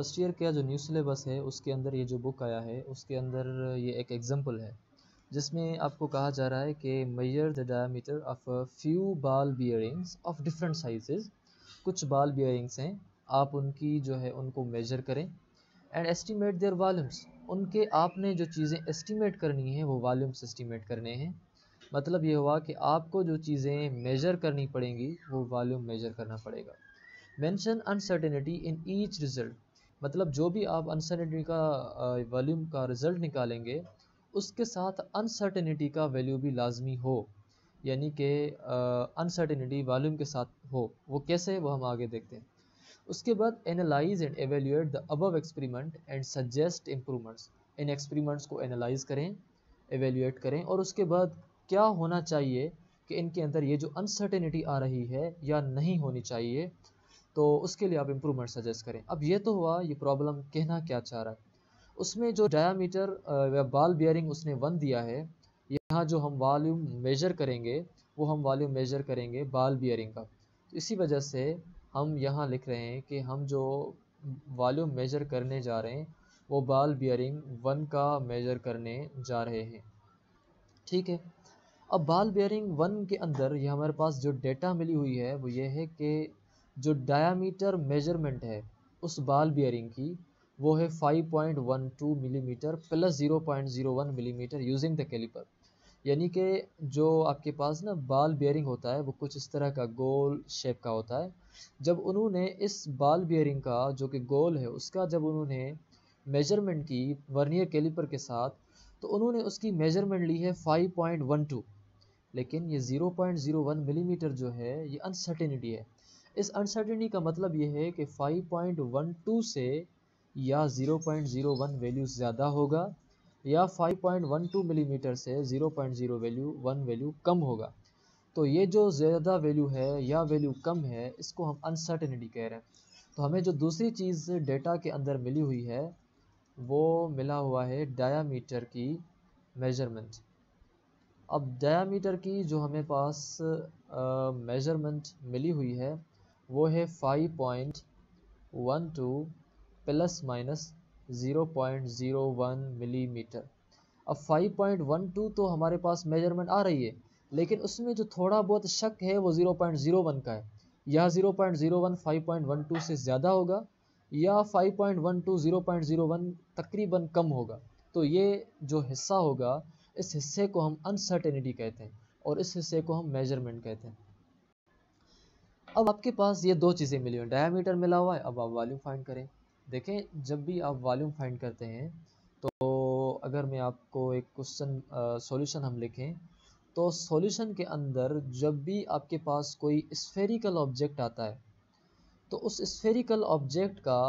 first year का जो new syllabus है उसके अंदर ये जो बुक आया है उसके अंदर ये एक एग्जाम्पल है जिसमें आपको कहा जा रहा है कि measure the diameter of few ball bearings of different sizes कुछ बाल बियरिंग्स हैं आप उनकी जो है उनको मेजर करें एंड एस्टिमेट देयर वॉल्यूम्स उनके आपने जो चीज़ें एस्टिमेट करनी है वो वॉल्यूम्स एस्टिमेट करने हैं मतलब ये हुआ कि आपको जो चीज़ें मेजर करनी पड़ेंगी वो वॉल्यूम मेजर करना पड़ेगा mention uncertainty in each result मतलब जो भी आप अनसर्टनिटी का वॉल्यूम का रिज़ल्ट निकालेंगे उसके साथ अनसर्टेनिटी का वैल्यू भी लाजमी हो यानी कि अनसर्टनिटी वॉल्यूम के साथ हो वो कैसे है वो हम आगे देखते हैं उसके बाद analyse and evaluate the above experiment and suggest improvements in experiments को एनालाइज करें एवेल्यूएट करें और उसके बाद क्या होना चाहिए कि इनके अंदर ये जो अनसर्टेनिटी आ रही है या नहीं होनी चाहिए तो उसके लिए आप इम्प्रूवमेंट सजेस्ट करें अब ये तो हुआ ये प्रॉब्लम कहना क्या चाह रहा है उसमें जो डायामीटर या बाल बियरिंग उसने वन दिया है यहाँ जो हम वॉल्यूम मेजर करेंगे वो हम वॉल्यूम मेजर करेंगे बाल बियरिंग का तो इसी वजह से हम यहाँ लिख रहे हैं कि हम जो वॉल्यूम मेजर करने जा रहे हैं वो बाल बियरिंग वन का मेजर करने जा रहे हैं ठीक है अब बाल बियरिंग वन के अंदर ये हमारे पास जो डेटा मिली हुई है वो ये है कि जो डायामीटर मेजरमेंट है उस बाल बियरिंग की वो है 5.12 millimetre plus 0.01 millimetre using the calliper यानी कि जो आपके पास ना बाल बियरिंग होता है वो कुछ इस तरह का गोल शेप का होता है जब उन्होंने इस बाल बियरिंग का जो कि गोल है उसका जब उन्होंने मेजरमेंट की वर्नियर कैलिपर के साथ तो उन्होंने उसकी मेजरमेंट ली है 5.12 लेकिन ये 0.01 मिलीमीटर mm जो है ये अनसर्टेनिटी है इस अनसर्टिनिटी का मतलब ये है कि 5.12 से या 0.01 वैल्यू ज़्यादा होगा या 5.12 मिलीमीटर mm से 0.0 वैल्यू 1 वैल्यू कम होगा तो ये जो ज़्यादा वैल्यू है या वैल्यू कम है इसको हम अनसर्टिनिटी कह रहे हैं तो हमें जो दूसरी चीज़ डेटा के अंदर मिली हुई है वो मिला हुआ है डायामीटर की मेजरमेंट अब डायामीटर की जो हमें पास मेजरमेंट मिली हुई है वो है five point one two plus minus zero point zero one millimetre अब फाइव पॉइंट वन टू तो हमारे पास मेजरमेंट आ रही है लेकिन उसमें जो थोड़ा बहुत शक है वो ज़ीरो पॉइंट ज़ीरो वन का है या zero point zero one five point one two से ज़्यादा होगा या five point one two zero point zero one तकरीबन कम होगा तो ये जो हिस्सा होगा इस हिस्से को हम अनसर्टेनिटी कहते हैं और इस हिस्से को हम मेजरमेंट कहते हैं अब आपके पास ये दो चीज़ें मिली हुई मीटर मिला हुआ है अब आप वॉल्यूम फाइंड करें देखें जब भी आप वॉल्यूम फाइंड करते हैं तो अगर मैं आपको एक क्वेश्चन सॉल्यूशन हम लिखें तो सॉल्यूशन के अंदर जब भी आपके पास कोई स्फेरिकल ऑब्जेक्ट आता है तो उस स्फेरिकल ऑब्जेक्ट का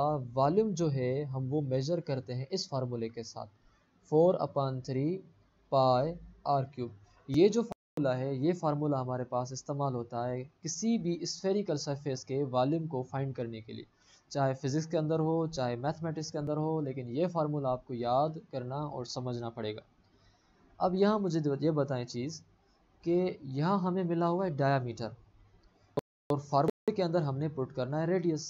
वॉल्यूम जो है हम वो मेज़र करते हैं इस फार्मूले के साथ four upon three pi are cube ये जो फार्मूला है ये फार्मूला हमारे पास इस्तेमाल होता है किसी भी स्फेरिकल सरफेस के वॉल्यूम को फाइंड करने के लिए चाहे फिज़िक्स के अंदर हो चाहे मैथमेटिक्स के अंदर हो लेकिन ये फार्मूला आपको याद करना और समझना पड़ेगा अब यहाँ मुझे ये बताएं चीज़ कि यहाँ हमें मिला हुआ है डायामीटर और फार्मूले के अंदर हमने पुट करना है रेडियस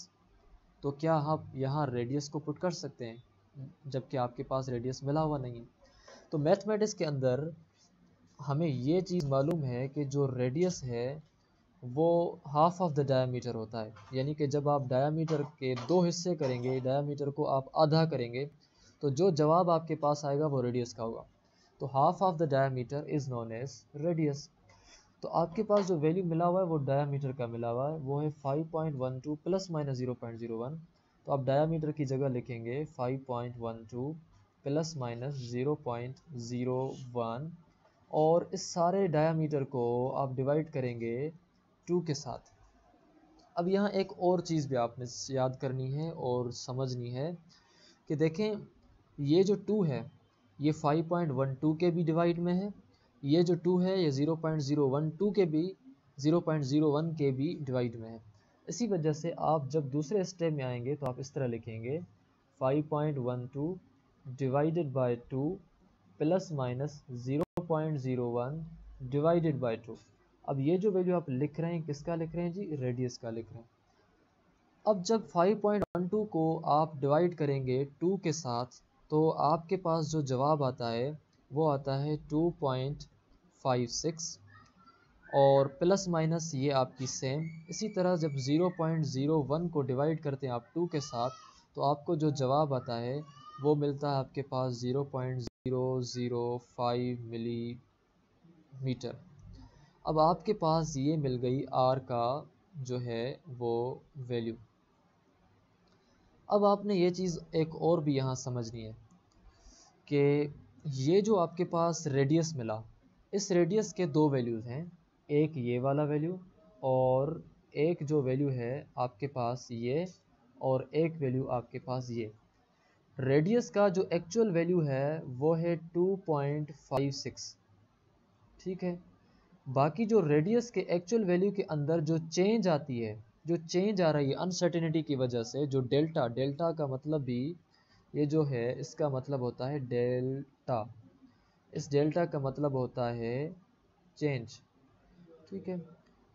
तो क्या आप यहाँ रेडियस को पुट कर सकते हैं जबकि आपके पास रेडियस मिला हुआ नहीं है तो मैथमेटिक्स के अंदर हमें ये चीज़ मालूम है कि जो रेडियस है वो हाफ ऑफ द डायमीटर होता है यानी कि जब आप डायमीटर के दो हिस्से करेंगे डायमीटर को आप आधा करेंगे तो जो जवाब आपके पास आएगा वो रेडियस का होगा तो half of the diameter is known as radius तो आपके पास जो वैल्यू मिला हुआ है वो डायमीटर का मिला हुआ है वो है 5.12 प्लस माइनस 0.01 तो आप डायमीटर की जगह लिखेंगे 5.12 प्लस माइनस 0.01 और इस सारे डायामीटर को आप डिवाइड करेंगे टू के साथ अब यहाँ एक और चीज़ भी आपने याद करनी है और समझनी है कि देखें ये जो टू है ये 5.12 के भी डिवाइड में है ये जो टू है ये 0.012 के भी 0.01 के भी डिवाइड में है इसी वजह से आप जब दूसरे स्टेप में आएंगे तो आप इस तरह लिखेंगे 5.12 divided by two plus minus zero 0.01 divided by two अब ये जो वैल्यू आप लिख रहे हैं किसका लिख रहे हैं जी रेडियस का लिख रहे हैं अब जब 5.12 को आप डिवाइड करेंगे 2 के साथ तो आपके पास जो जवाब आता है वो आता है 2.56 और प्लस माइनस ये आपकी सेम इसी तरह जब 0.01 को डिवाइड करते हैं आप 2 के साथ तो आपको जो जवाब आता है वो मिलता है आपके पास 0.0 मिली मीटर अब आपके पास ये मिल गई आर का जो है वो वैल्यू अब आपने ये चीज़ एक और भी यहाँ समझनी है कि ये जो आपके पास रेडियस मिला इस रेडियस के दो वैल्यूज़ हैं एक ये वाला वैल्यू और एक जो वैल्यू है आपके पास ये और एक वैल्यू आपके पास ये रेडियस का जो एक्चुअल वैल्यू है वो है 2.56 ठीक है बाकी जो रेडियस के एक्चुअल वैल्यू के अंदर जो चेंज आती है जो चेंज आ रही है अनसर्टेनिटी की वजह से जो डेल्टा डेल्टा का मतलब भी ये जो है इसका मतलब होता है डेल्टा इस डेल्टा का मतलब होता है चेंज ठीक है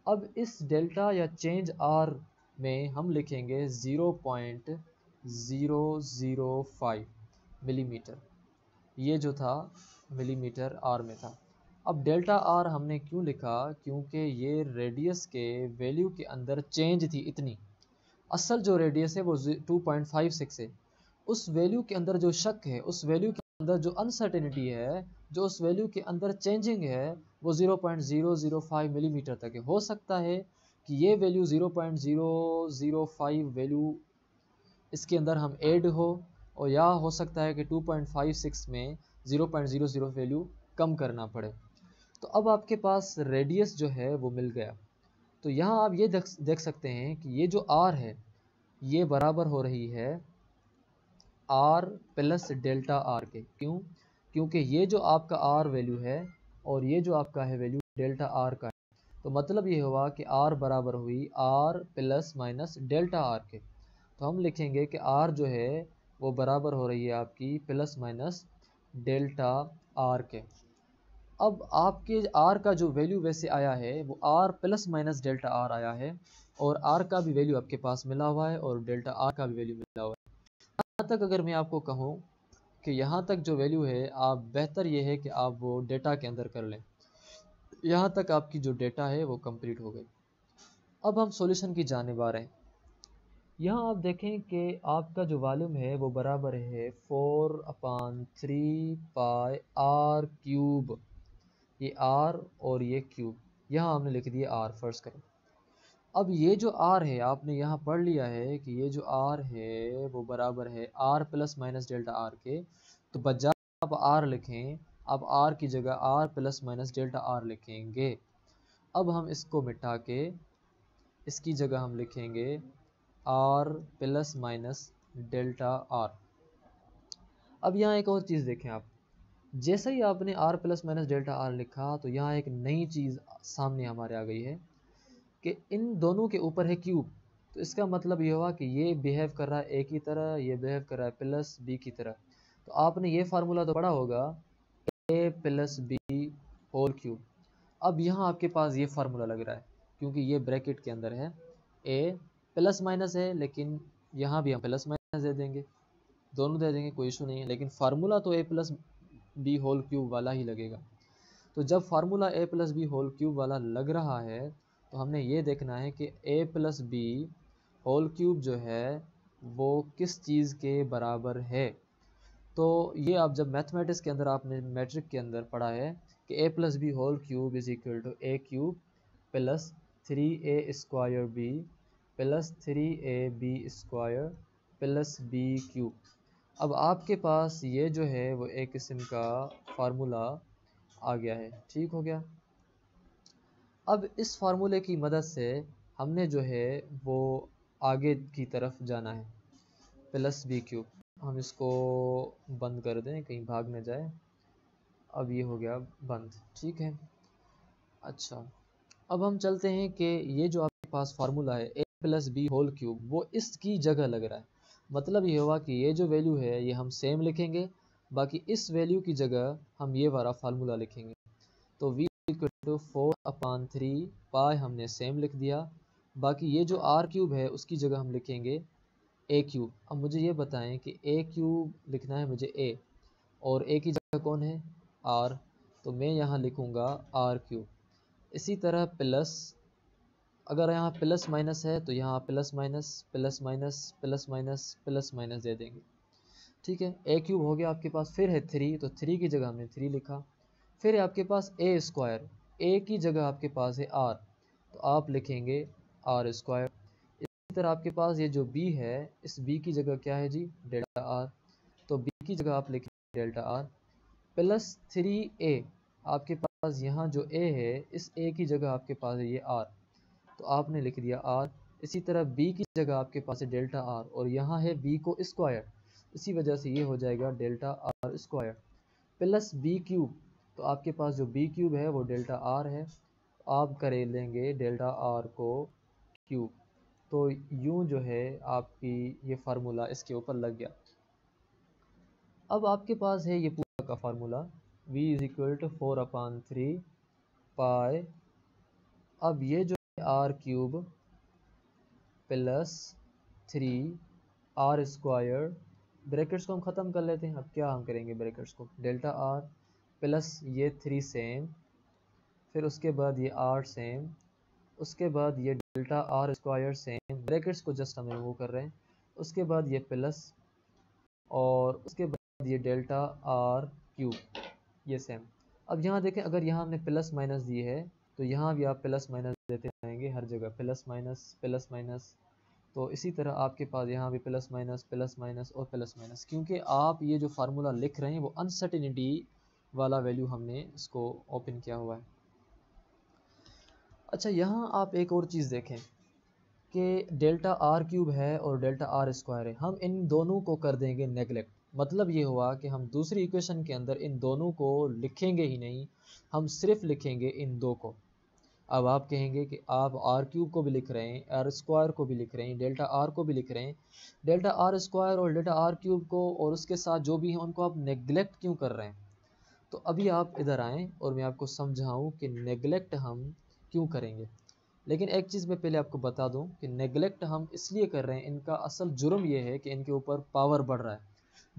अब इस डेल्टा या चेंज आर में हम लिखेंगे ज़ीरो पॉइंट फाइव मिलीमीटर ये जो था मिलीमीटर आर में था अब डेल्टा आर हमने क्यों लिखा क्योंकि ये रेडियस के वैल्यू के अंदर चेंज थी इतनी असल जो रेडियस है वो टू पॉइंट फाइव सिक्स है उस वैल्यू के अंदर जो शक है उस वैल्यू के अंदर जो अनसर्टेनिटी है जो उस वैल्यू के अंदर चेंजिंग है वो zero zero zero point five millimetre तक है हो सकता है कि ये value zero zero zero point five value इसके अंदर हम एड हो और या हो सकता है कि 2.56 में 0.00 वैल्यू कम करना पड़े तो अब आपके पास रेडियस जो है वो मिल गया तो यहाँ आप ये देख सकते हैं कि ये जो आर है ये बराबर हो रही है आर प्लस डेल्टा आर के क्यों क्योंकि ये जो आपका आर वैल्यू है और ये जो आपका है वैल्यू डेल्टा आर का है तो मतलब ये हुआ कि आर बराबर हुई R plus minus delta R के तो हम लिखेंगे कि आर जो है वो बराबर हो रही है आपकी प्लस माइनस डेल्टा आर के अब आपके आर का जो वैल्यू वैसे आया है वो R plus minus delta R आया है और आर का भी वैल्यू आपके पास मिला हुआ है और डेल्टा आर का भी वैल्यू मिला हुआ है यहाँ तक अगर मैं आपको कहूँ कि यहाँ तक जो वैल्यू है आप बेहतर ये है कि आप वो डेटा के अंदर कर लें यहाँ तक आपकी जो डेटा है वो कम्प्लीट हो गई अब हम सोल्यूशन की जानब आ रहे हैं यहाँ आप देखें कि आपका जो वॉल्यूम है वो बराबर है four upon three pi R cube ये आर और ये क्यूब यहाँ हमने लिख दिया आर फर्स्ट करें अब ये जो आर है आपने यहाँ पढ़ लिया है कि ये जो आर है वो बराबर है R plus minus delta R के तो बजाय आप आर लिखें आप आर की जगह R plus minus delta R लिखेंगे अब हम इसको मिटा के इसकी जगह हम लिखेंगे R plus minus delta are अब यहाँ एक और चीज़ देखें आप जैसे ही आपने R plus minus delta R लिखा तो यहाँ एक नई चीज़ सामने हमारे आ गई है कि इन दोनों के ऊपर है क्यूब तो इसका मतलब ये हुआ कि ये बिहेव कर रहा है ए की तरह ये बिहेव कर रहा है प्लस बी की तरह तो आपने ये फार्मूला तो पढ़ा होगा A plus B whole cube अब यहाँ आपके पास ये फार्मूला लग रहा है क्योंकि ये ब्रैकेट के अंदर है ए प्लस माइनस है लेकिन यहाँ भी हम प्लस माइनस दे देंगे दोनों दे देंगे कोई इशू नहीं है लेकिन फार्मूला तो A plus B whole cube वाला ही लगेगा तो जब formula A plus B whole cube वाला लग रहा है तो हमने ये देखना है कि A plus B whole cube जो है वो किस चीज़ के बराबर है तो ये आप जब मैथमेटिक्स के अंदर आपने मैट्रिक के अंदर पढ़ा है कि A plus B whole cube is equal to A cube plus three A square B plus three A B square plus B cube अब आपके पास ये जो है वो एक किस्म का फार्मूला आ गया है ठीक हो गया अब इस फार्मूले की मदद से हमने जो है वो आगे की तरफ जाना है प्लस बी क्यूब हम इसको बंद कर दें कहीं भाग ना जाए अब ये हो गया बंद ठीक है अच्छा अब हम चलते हैं कि ये जो आपके पास फार्मूला है प्लस बी होल क्यूब वो इसकी जगह लग रहा है मतलब ये हुआ कि ये जो वैल्यू है ये हम सेम लिखेंगे बाकी इस वैल्यू की जगह हम ये वाला फार्मूला लिखेंगे तो V equal to four upon three pi हमने सेम लिख दिया बाकी ये जो आर क्यूब है उसकी जगह हम लिखेंगे ए क्यूब अब मुझे ये बताएं कि ए क्यूब लिखना है मुझे ए और ए की जगह कौन है आर तो मैं यहाँ लिखूँगा आर क्यूब इसी तरह प्लस अगर यहाँ प्लस माइनस है तो यहाँ plus minus plus minus plus minus plus minus दे देंगे ठीक है ए क्यूब हो गया आपके पास फिर है थ्री तो थ्री की जगह हमने थ्री लिखा फिर है आपके पास ए स्क्वायर ए की जगह आपके पास है आर तो आप लिखेंगे आर स्क्वायर इसी तरह आपके पास ये जो बी है इस बी की जगह क्या है जी डेल्टा आर तो बी की जगह आप लिखेंगे delta R plus three A आपके पास यहाँ जो ए है इस ए की जगह आपके पास है ये आर तो आपने लिख दिया आर इसी तरह बी की जगह आपके पास है डेल्टा आर और यहाँ है बी को स्क्वायर इसी वजह से ये हो जाएगा delta are square plus B cube तो आपके पास जो बी क्यूब है वो डेल्टा आर है आप करे लेंगे डेल्टा आर को क्यूब तो यूँ जो है आपकी ये फार्मूला इसके ऊपर लग गया अब आपके पास है ये पूरा का formula v is equal to four upon three pi अब ये जो R cube plus three are square brackets को हम ख़त्म कर लेते हैं अब क्या हम करेंगे ब्रैकेट्स को डेल्टा आर प्लस ये थ्री सेम फिर उसके बाद ये आर सेम उसके बाद ये delta are square same brackets को जस्ट हम रिमूव कर रहे हैं उसके बाद ये प्लस और उसके बाद ये डेल्टा आर क्यूब ये सेम अब यहाँ देखें अगर यहाँ हमने प्लस माइनस दी है तो यहाँ भी आप प्लस माइनस देते जाएंगे हर जगह प्लस माइनस प्लस माइनस तो इसी तरह आपके पास यहाँ भी प्लस माइनस प्लस माइनस और प्लस माइनस क्योंकि आप ये जो फार्मूला लिख रहे हैं वो अनसर्टिनिटी वाला वैल्यू हमने इसको ओपन किया हुआ है अच्छा यहाँ आप एक और चीज़ देखें कि डेल्टा आर क्यूब है और डेल्टा आर स्क्वायर है हम इन दोनों को कर देंगे नेगलेक्ट मतलब ये हुआ कि हम दूसरी इक्वेशन के अंदर इन दोनों को लिखेंगे ही नहीं हम सिर्फ लिखेंगे इन दो को अब आप कहेंगे कि आप आर क्यूब को भी लिख रहे हैं आर स्क्वायर को भी लिख रहे हैं डेल्टा आर को भी लिख रहे हैं डेल्टा आर स्क्वायर और डेल्टा आर क्यूब को और उसके साथ जो भी हैं उनको आप नेगलेक्ट क्यों कर रहे हैं तो अभी आप इधर आएँ और मैं आपको समझाऊँ कि नेगलेक्ट हम क्यों करेंगे लेकिन एक चीज़ मैं पहले आपको बता दूँ कि नेगलेक्ट हम इसलिए कर रहे हैं इनका असल जुर्म यह है कि इनके ऊपर पावर बढ़ रहा है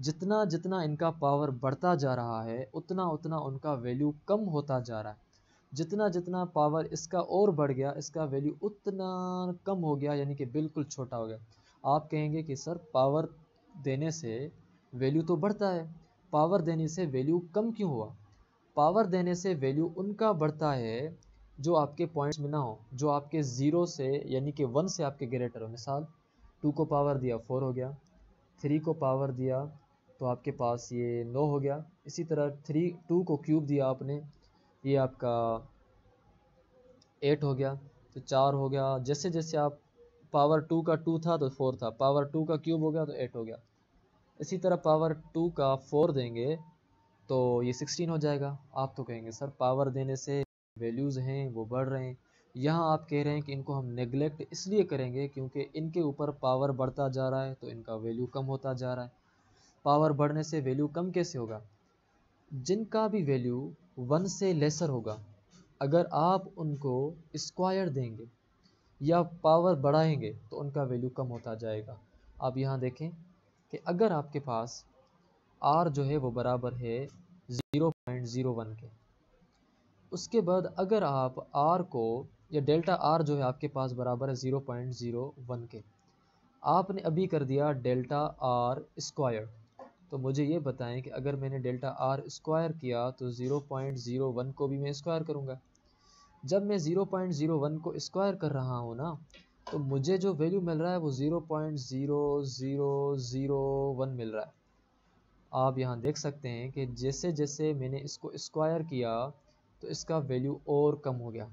जितना जितना इनका पावर बढ़ता जा रहा है उतना उतना उनका वैल्यू कम होता जा रहा है जितना जितना पावर इसका और बढ़ गया इसका वैल्यू उतना कम हो गया यानी कि बिल्कुल छोटा हो गया आप कहेंगे कि सर पावर देने से वैल्यू तो बढ़ता है पावर देने से वैल्यू कम क्यों हुआ पावर देने से वैल्यू उनका बढ़ता है जो आपके पॉइंट्स में ना हो जो आपके ज़ीरो से यानी कि वन से आपके ग्रेटर हो मिसाल टू को पावर दिया फोर हो गया थ्री को पावर दिया तो आपके पास ये नौ हो गया इसी तरह थ्री टू को क्यूब दिया आपने ये आपका एट हो गया तो चार हो गया जैसे जैसे आप पावर टू का टू था तो फोर था पावर टू का क्यूब हो गया तो एट हो गया इसी तरह पावर टू का फोर देंगे तो ये सिक्सटीन हो जाएगा आप तो कहेंगे सर पावर देने से वैल्यूज़ हैं वो बढ़ रहे हैं यहाँ आप कह रहे हैं कि इनको हम नेगलेक्ट इसलिए करेंगे क्योंकि इनके ऊपर पावर बढ़ता जा रहा है तो इनका वैल्यू कम होता जा रहा है पावर बढ़ने से वैल्यू कम कैसे होगा जिनका भी वैल्यू वन से लेसर होगा अगर आप उनको स्क्वायर देंगे या पावर बढ़ाएंगे तो उनका वैल्यू कम होता जाएगा आप यहाँ देखें कि अगर आपके पास आर जो है वो बराबर है ज़ीरो पॉइंट ज़ीरो वन के उसके बाद अगर आप आर को या डेल्टा आर जो है आपके पास बराबर है ज़ीरो पॉइंट ज़ीरो वन के आपने अभी कर दिया डेल्टा आर स्क्वायर तो मुझे ये बताएं कि अगर मैंने डेल्टा आर स्क्वायर किया तो 0.01 को भी मैं स्क्वायर करूँगा जब मैं 0.01 को स्क्वायर कर रहा हूँ ना तो मुझे जो वैल्यू मिल रहा है वो 0.0001 मिल रहा है आप यहाँ देख सकते हैं कि जैसे जैसे मैंने इसको स्क्वायर किया तो इसका वैल्यू और कम हो गया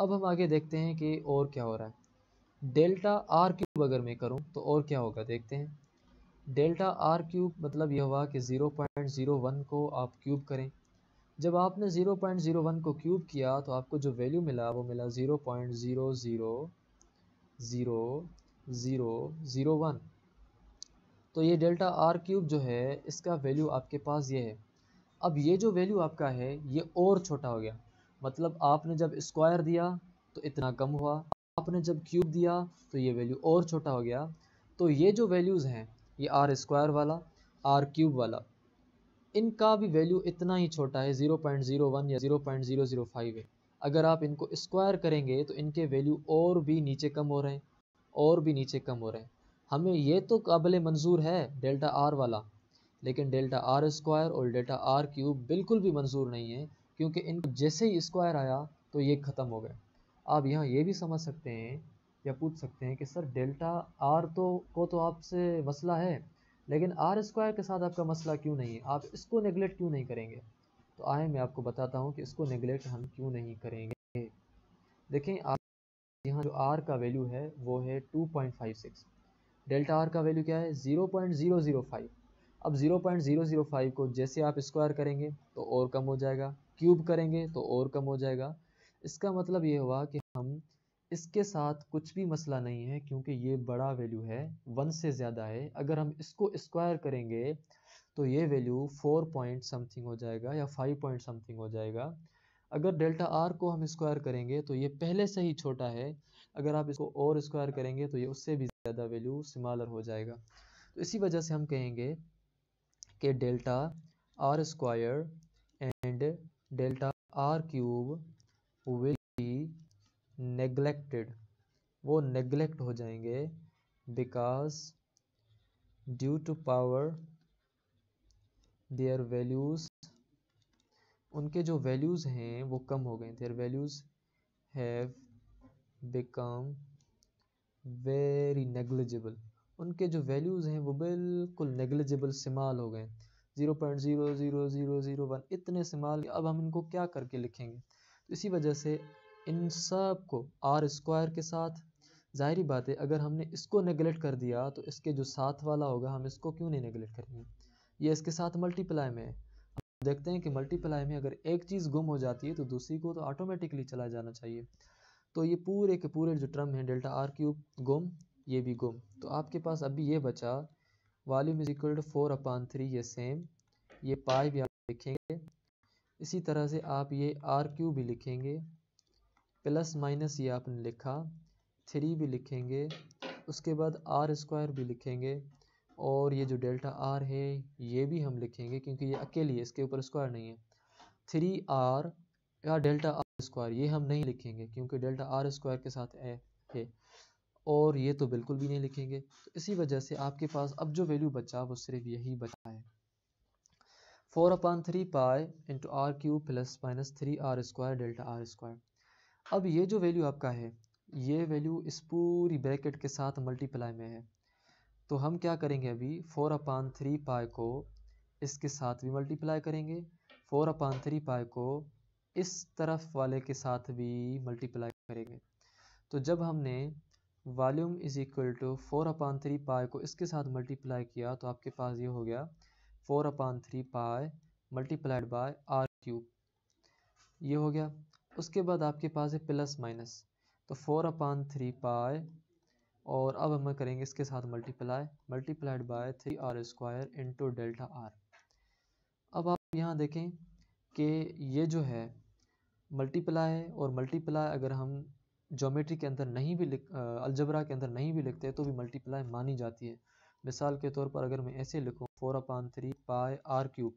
अब हम आगे देखते हैं कि और क्या हो रहा है डेल्टा आर क्यूब अगर मैं करूँ तो और क्या होगा देखते हैं डेल्टा आर क्यूब मतलब यह हुआ कि 0.01 को आप क्यूब करें जब आपने 0.01 को क्यूब किया तो आपको जो वैल्यू मिला वो मिला 0.00001 तो ये डेल्टा आर क्यूब जो है इसका वैल्यू आपके पास ये है अब ये जो वैल्यू आपका है ये और छोटा हो गया मतलब आपने जब स्क्वायर दिया तो इतना कम हुआ आपने जब क्यूब दिया तो ये वैल्यू और छोटा हो गया तो ये जो वैल्यूज़ हैं ये आर स्क्वायर वाला आर क्यूब वाला इनका भी वैल्यू इतना ही छोटा है ज़ीरो पॉइंट ज़ीरो वन या zero point zero zero five है अगर आप इनको स्क्वायर करेंगे तो इनके वैल्यू और भी नीचे कम हो रहे हैं और भी नीचे कम हो रहे हैं हमें ये तो काबिल मंजूर है डेल्टा आर वाला लेकिन डेल्टा आर स्क्वायर और डेल्टा आर क्यूब बिल्कुल भी मंजूर नहीं है क्योंकि इनको जैसे ही स्क्वायर आया तो ये ख़त्म हो गए आप यहाँ ये भी समझ सकते हैं या पूछ सकते हैं कि सर डेल्टा आर तो को तो आपसे मसला है लेकिन आर स्क्वायर के साथ आपका मसला क्यों नहीं है आप इसको नेगलेक्ट क्यों नहीं करेंगे तो आए मैं आपको बताता हूँ कि इसको नेगलेक्ट हम क्यों नहीं करेंगे देखें आप यहाँ जो आर का वैल्यू है वो है टू डेल्टा आर का वैल्यू क्या है ज़ीरो अब 0.005 को जैसे आप स्क्वायर करेंगे तो और कम हो जाएगा क्यूब करेंगे तो और कम हो जाएगा इसका मतलब ये हुआ कि इसके साथ कुछ भी मसला नहीं है क्योंकि ये बड़ा वैल्यू है वन से ज़्यादा है अगर हम इसको स्क्वायर करेंगे तो ये वैल्यू फोर पॉइंट समथिंग हो जाएगा या फाइव पॉइंट समथिंग हो जाएगा अगर डेल्टा आर को हम स्क्वायर करेंगे तो ये पहले से ही छोटा है अगर आप इसको और स्क्वायर करेंगे तो ये उससे भी ज़्यादा वैल्यू सिमालर हो जाएगा तो इसी वजह से हम कहेंगे कि delta are square and delta R cube will be neglected वो नेग्लेक्ट हो जाएंगे because due to power their values उनके जो वैल्यूज़ हैं वो कम हो गए their values have become very negligible उनके जो वैल्यूज़ हैं वो बिल्कुल नेग्लिजिबल सिमाल हो गए zero point zero zero zero zero one इतने सिमाल अब हम इनको क्या करके लिखेंगे तो इसी वजह से इन सब को आर स्क्वायर के साथ ज़ाहरी बात है अगर हमने इसको नेगलेक्ट कर दिया तो इसके जो साथ वाला होगा हम इसको क्यों नहीं नेगलेक्ट करेंगे ये इसके साथ मल्टीप्लाई में है देखते हैं कि मल्टीप्लाई में अगर एक चीज़ गुम हो जाती है तो दूसरी को तो ऑटोमेटिकली चला जाना चाहिए तो ये पूरे के पूरे जो ट्रम है डेल्टा आर क्यूब गुम ये भी गुम तो आपके पास अभी ये बचा volume is equal to four upon three ये सेम ये पाई भी आप लिखेंगे इसी तरह से आप ये आर क्यूब भी लिखेंगे प्लस माइनस ये आपने लिखा थ्री भी लिखेंगे उसके बाद आर स्क्वायर भी लिखेंगे और ये जो डेल्टा आर है ये भी हम लिखेंगे क्योंकि ये अकेली है इसके ऊपर स्क्वायर नहीं है थ्री आर या डेल्टा आर स्क्वायर ये हम नहीं लिखेंगे क्योंकि डेल्टा आर स्क्वायर के साथ ए है और ये तो बिल्कुल भी नहीं लिखेंगे तो इसी वजह से आपके पास अब जो वैल्यू बचा वो सिर्फ यही बचा है four upon three pi into r cube plus minus three are square delta are square अब ये जो वैल्यू आपका है ये वैल्यू इस पूरी ब्रैकेट के साथ मल्टीप्लाई में है तो हम क्या करेंगे अभी फोर अपान थ्री पाए को इसके साथ भी मल्टीप्लाई करेंगे फोर अपान थ्री पाए को इस तरफ वाले के साथ भी मल्टीप्लाई करेंगे तो जब हमने volume is equal to four upon three pi को इसके साथ मल्टीप्लाई किया तो आपके पास ये हो गया four upon three pi multiplied by r cube ये हो गया उसके बाद आपके पास है प्लस माइनस तो फोर अपान थ्री पाए और अब हम करेंगे इसके साथ multiply multiplied by three are square into delta are अब आप यहाँ देखें कि ये जो है मल्टीप्लाई और मल्टीप्लाई अगर हम जोमेट्री के अंदर नहीं भी लिख अलजबरा के अंदर नहीं भी लिखते तो भी मल्टीप्लाई मानी जाती है मिसाल के तौर पर अगर मैं ऐसे लिखूँ four upon three pi are cube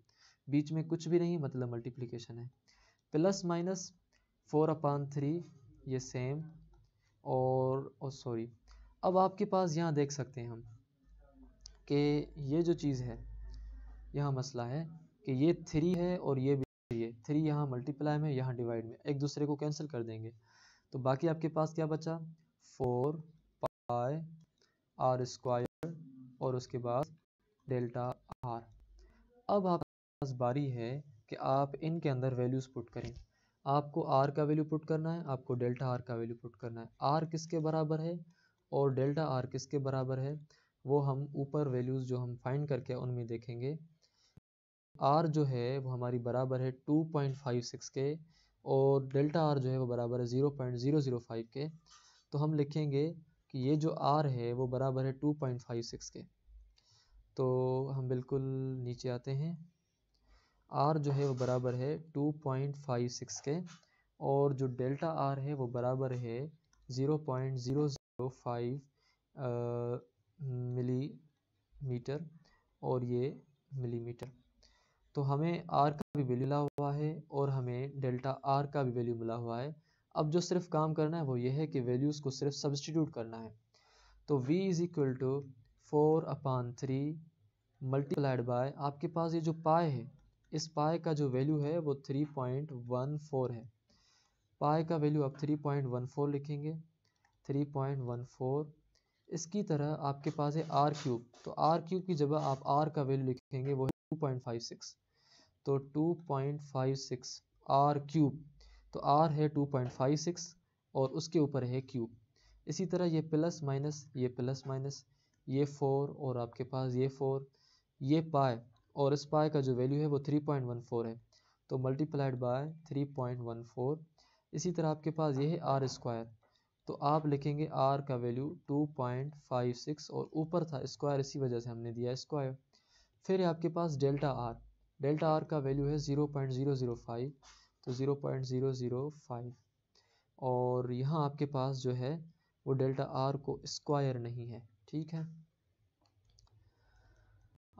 बीच में कुछ भी नहीं मतलब मल्टीप्लिकेशन है plus minus four upon three ये सेम और सॉरी अब आपके पास यहाँ देख सकते हैं हम कि ये जो चीज़ है यहाँ मसला है कि ये थ्री है और ये भी थ्री है थ्री यहाँ मल्टीप्लाई में यहाँ डिवाइड में एक दूसरे को कैंसिल कर देंगे तो बाकी आपके पास क्या बचा फोर पाई आर स्क्वायर और उसके बाद डेल्टा आर अब आपके पास बारी है कि आप इनके अंदर वैल्यूज़ पुट करें आपको आर का वैल्यू पुट करना है आपको डेल्टा आर का वैल्यू पुट करना है आर किसके बराबर है और डेल्टा आर किसके बराबर है वो हम ऊपर वैल्यूज़ जो हम फाइंड करके उनमें देखेंगे आर जो है वो हमारी बराबर है टू पॉइंट फाइव सिक्स के और डेल्टा आर जो है वो बराबर है zero point zero zero five के तो हम लिखेंगे कि ये जो आर है वो बराबर है टू पॉइंट फाइव सिक्स के तो हम बिल्कुल नीचे आते हैं आर जो है वो बराबर है टू पॉइंट फाइव सिक्स के और जो डेल्टा आर है वो बराबर है zero point zero zero five millimetre और ये मिलीमीटर तो हमें आर का भी वैल्यू मिला हुआ है और हमें डेल्टा आर का भी वैल्यू मिला हुआ है अब जो सिर्फ काम करना है वो ये है कि वैल्यूज़ को सिर्फ सब्सटीट्यूट करना है तो v is equal to four upon three multiplied by आपके पास ये जो पाए है इस पाए का जो वैल्यू है वो थ्री पॉइंट वन फोर है पाए का वैल्यू आप थ्री पॉइंट वन फोर लिखेंगे थ्री पॉइंट वन फोर इसकी तरह आपके पास है आर क्यूब तो आर क्यूब की जगह आप आर का वैल्यू लिखेंगे वो है टू पॉइंट फाइव सिक्स तो two point five six r cube तो आर है टू पॉइंट फाइव सिक्स और उसके ऊपर है क्यूब इसी तरह ये प्लस माइनस ये प्लस माइनस ये फोर और आपके पास ये फोर ये पाए और इस पाए का जो वैल्यू है वो थ्री पॉइंट वन फोर है तो multiplied by three point one four इसी तरह आपके पास ये है आर स्क्वायर तो आप लिखेंगे आर का value two point five six और ऊपर था स्क्वायर इसी वजह से हमने दिया स्क्वायर फिर आपके पास डेल्टा आर डेल्टा आर का वैल्यू है zero point zero zero five तो zero point zero zero five और यहाँ आपके पास जो है वो डेल्टा आर को स्क्वायर नहीं है ठीक है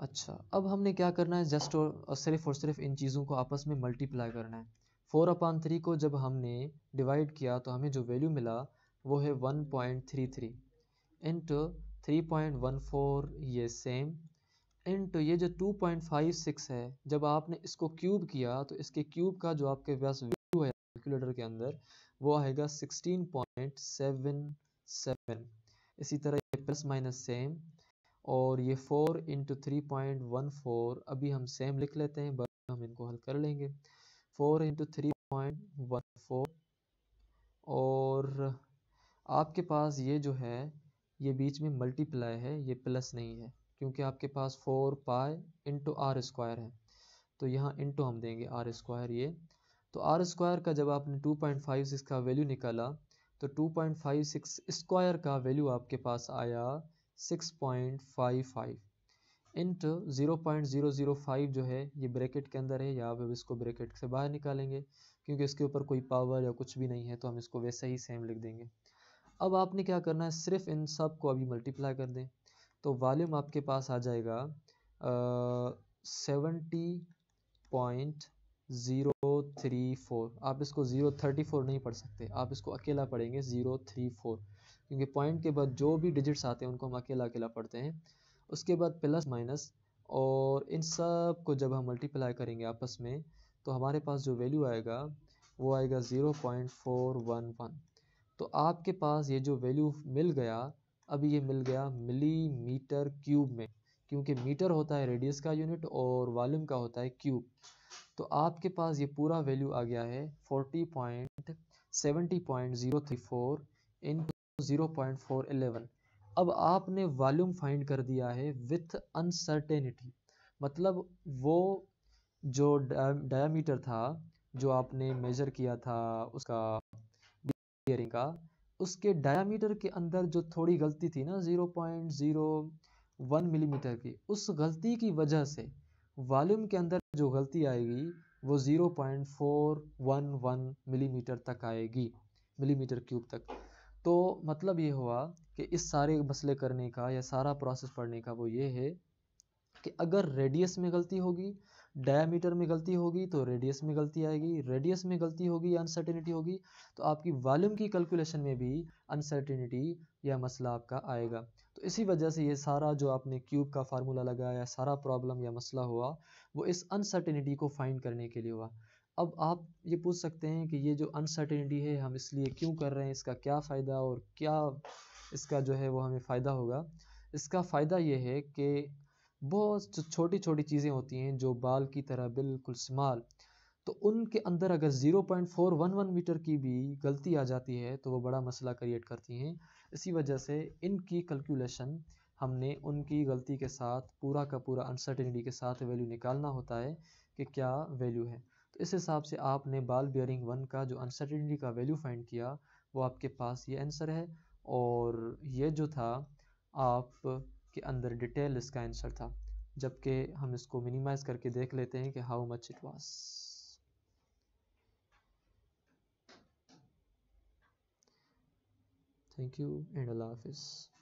अच्छा अब हमने क्या करना है जस्ट और सिर्फ और सिर्फ इन चीज़ों को आपस में मल्टीप्लाई करना है फोर अपान थ्री को जब हमने डिवाइड किया तो हमें जो वैल्यू मिला वो है one point three three into three point one four ये सेम इंटू ये जो टू पॉइंट फाइव सिक्स है जब आपने इसको क्यूब किया तो इसके क्यूब का जो आपके पास वैल्यू है कैलकुलेटर के अंदर वो आएगा सिक्सटीन पॉइंट सेवन सेवन इसी तरह ये प्लस माइनस सेम और ये four into three point one four अभी हम सेम लिख लेते हैं बस हम इनको हल कर लेंगे four into three point one four और आपके पास ये जो है ये बीच में मल्टीप्लाई है ये प्लस नहीं है क्योंकि आपके पास four pi into r square है तो यहाँ इंटू हम देंगे आर स्क्वायर ये तो आर स्क्वायर का जब आपने टू पॉइंट फाइव सिक्स का वैल्यू निकाला तो two point five six square का वैल्यू आपके पास आया 6.55 into zero point zero zero five जो है ये ब्रैकेट के अंदर है या अब इसको ब्रैकेट से बाहर निकालेंगे क्योंकि इसके ऊपर कोई पावर या कुछ भी नहीं है तो हम इसको वैसे ही सेम लिख देंगे अब आपने क्या करना है सिर्फ इन सब को अभी मल्टीप्लाई कर दें तो वॉल्यूम आपके पास आ जाएगा seventy point zero three four आप इसको ज़ीरो थर्टी फोर नहीं पढ़ सकते आप इसको अकेला पढ़ेंगे ज़ीरो थ्री फोर क्योंकि पॉइंट के बाद जो भी डिजिट्स आते हैं उनको हम अकेला अकेला पढ़ते हैं उसके बाद प्लस माइनस और इन सब को जब हम मल्टीप्लाई करेंगे आपस में तो हमारे पास जो वैल्यू आएगा वो आएगा zero point four one one तो आपके पास ये जो वैल्यू मिल गया अब ये मिल गया मीटर क्यूब में क्योंकि मीटर होता है रेडियस का यूनिट और वॉल्यूम का होता है क्यूब तो आपके पास ये पूरा वैल्यू आ गया है forty point seventy point zero three four in zero point four eleven अब आपने वॉल्यूम फाइंड कर दिया है विथ अनसर्टेनिटी मतलब वो जो डायमीटर था जो आपने मेजर किया था उसका बियरिंग का उसके डायमीटर के अंदर जो थोड़ी गलती थी ना zero point zero one millimetre की उस गलती की वजह से वॉल्यूम के अंदर जो गलती आएगी वो 0.411 मिलीमीटर मीटर तक आएगी मिलीमीटर क्यूब तक तो मतलब ये हुआ कि इस सारे मसले करने का या सारा प्रोसेस पढ़ने का वो ये है कि अगर रेडियस में गलती होगी डायमीटर में गलती होगी तो रेडियस में गलती आएगी रेडियस में गलती होगी या अनसर्टिनिटी होगी तो आपकी वॉल्यूम की कैलकुलेशन में भी अनसर्टिनिटी या मसला आपका आएगा तो इसी वजह से ये सारा जो आपने क्यूब का फार्मूला लगाया सारा प्रॉब्लम या मसला हुआ वो इस अनसर्टिनिटी को फाइंड करने के लिए हुआ अब आप ये पूछ सकते हैं कि ये जो अनसर्टिनिटी है हम इसलिए क्यों कर रहे हैं इसका क्या फ़ायदा और क्या इसका जो है वो हमें फ़ायदा होगा इसका फ़ायदा ये है कि बहुत छोटी छोटी चीज़ें होती हैं जो बाल की तरह बिल्कुल स्माल तो उनके अंदर अगर 0.411 मीटर की भी गलती आ जाती है तो वो बड़ा मसला क्रिएट करती हैं इसी वजह से इनकी कैलकुलेशन हमने उनकी गलती के साथ पूरा का पूरा अनसर्टेनिटी के साथ वैल्यू निकालना होता है कि क्या वैल्यू है तो इस हिसाब से आपने बाल बियरिंग वन का जो अनसर्टेनिटी का वैल्यू फाइंड किया वो आपके पास ये आंसर है और ये जो था आप के अंदर डिटेल इसका आंसर था जबकि हम इसको मिनिमाइज करके देख लेते हैं कि how much it was thank you and अल्लाह हाफिज़